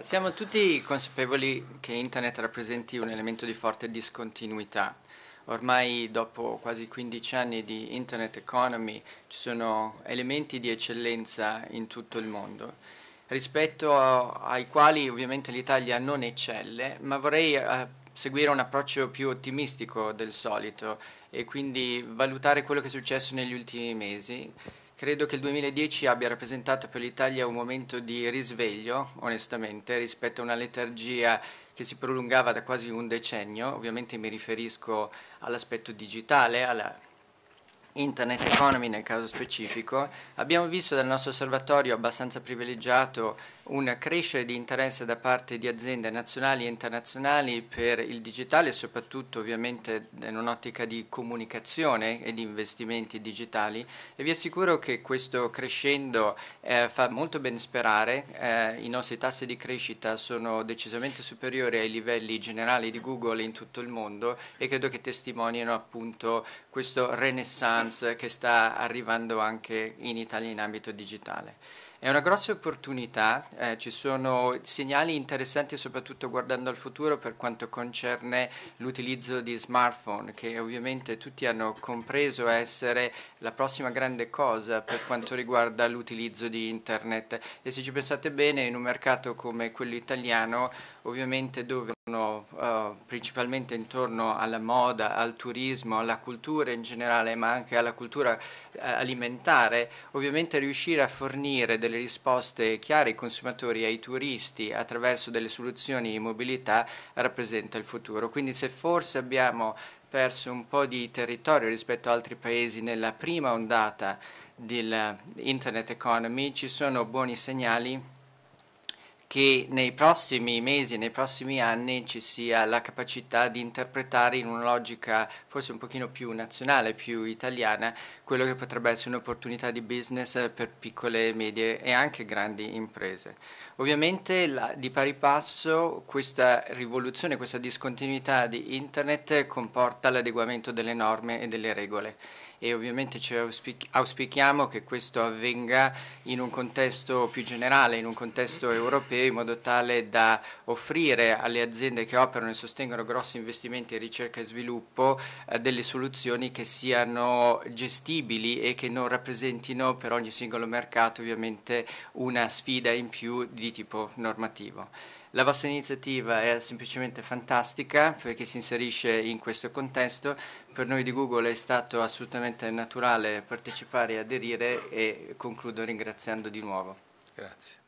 Siamo tutti consapevoli che Internet rappresenti un elemento di forte discontinuità. Ormai dopo quasi 15 anni di Internet Economy ci sono elementi di eccellenza in tutto il mondo, rispetto ai quali ovviamente l'Italia non eccelle, ma vorrei eh, seguire un approccio più ottimistico del solito e quindi valutare quello che è successo negli ultimi mesi Credo che il 2010 abbia rappresentato per l'Italia un momento di risveglio, onestamente, rispetto a una letargia che si prolungava da quasi un decennio. Ovviamente mi riferisco all'aspetto digitale, alla Internet Economy nel caso specifico, abbiamo visto dal nostro osservatorio abbastanza privilegiato una crescita di interesse da parte di aziende nazionali e internazionali per il digitale, soprattutto ovviamente in un'ottica di comunicazione e di investimenti digitali e vi assicuro che questo crescendo eh, fa molto ben sperare, eh, i nostri tassi di crescita sono decisamente superiori ai livelli generali di Google in tutto il mondo e credo che testimoniano appunto questo renaissance Trans che sta arrivando anche in Italia in ambito digitale. È una grossa opportunità, eh, ci sono segnali interessanti soprattutto guardando al futuro per quanto concerne l'utilizzo di smartphone che ovviamente tutti hanno compreso essere la prossima grande cosa per quanto riguarda l'utilizzo di internet e se ci pensate bene in un mercato come quello italiano ovviamente dove Uh, principalmente intorno alla moda, al turismo, alla cultura in generale, ma anche alla cultura uh, alimentare, ovviamente riuscire a fornire delle delle risposte chiare ai consumatori e ai turisti attraverso delle soluzioni di mobilità rappresenta il futuro. Quindi se forse abbiamo perso un po' di territorio rispetto a altri paesi nella prima ondata dell'Internet Economy, ci sono buoni segnali che nei prossimi mesi, nei prossimi anni ci sia la capacità di interpretare in una logica forse un pochino più nazionale, più italiana, quello che potrebbe essere un'opportunità di business per piccole, medie e anche grandi imprese. Ovviamente la, di pari passo questa rivoluzione, questa discontinuità di internet comporta l'adeguamento delle norme e delle regole e ovviamente ci auspichiamo che questo avvenga in un contesto più generale, in un contesto europeo in modo tale da offrire alle aziende che operano e sostengono grossi investimenti in ricerca e sviluppo eh, delle soluzioni che siano gestibili e che non rappresentino per ogni singolo mercato ovviamente una sfida in più di tipo normativo. La vostra iniziativa è semplicemente fantastica perché si inserisce in questo contesto. Per noi di Google è stato assolutamente naturale partecipare e aderire e concludo ringraziando di nuovo. Grazie.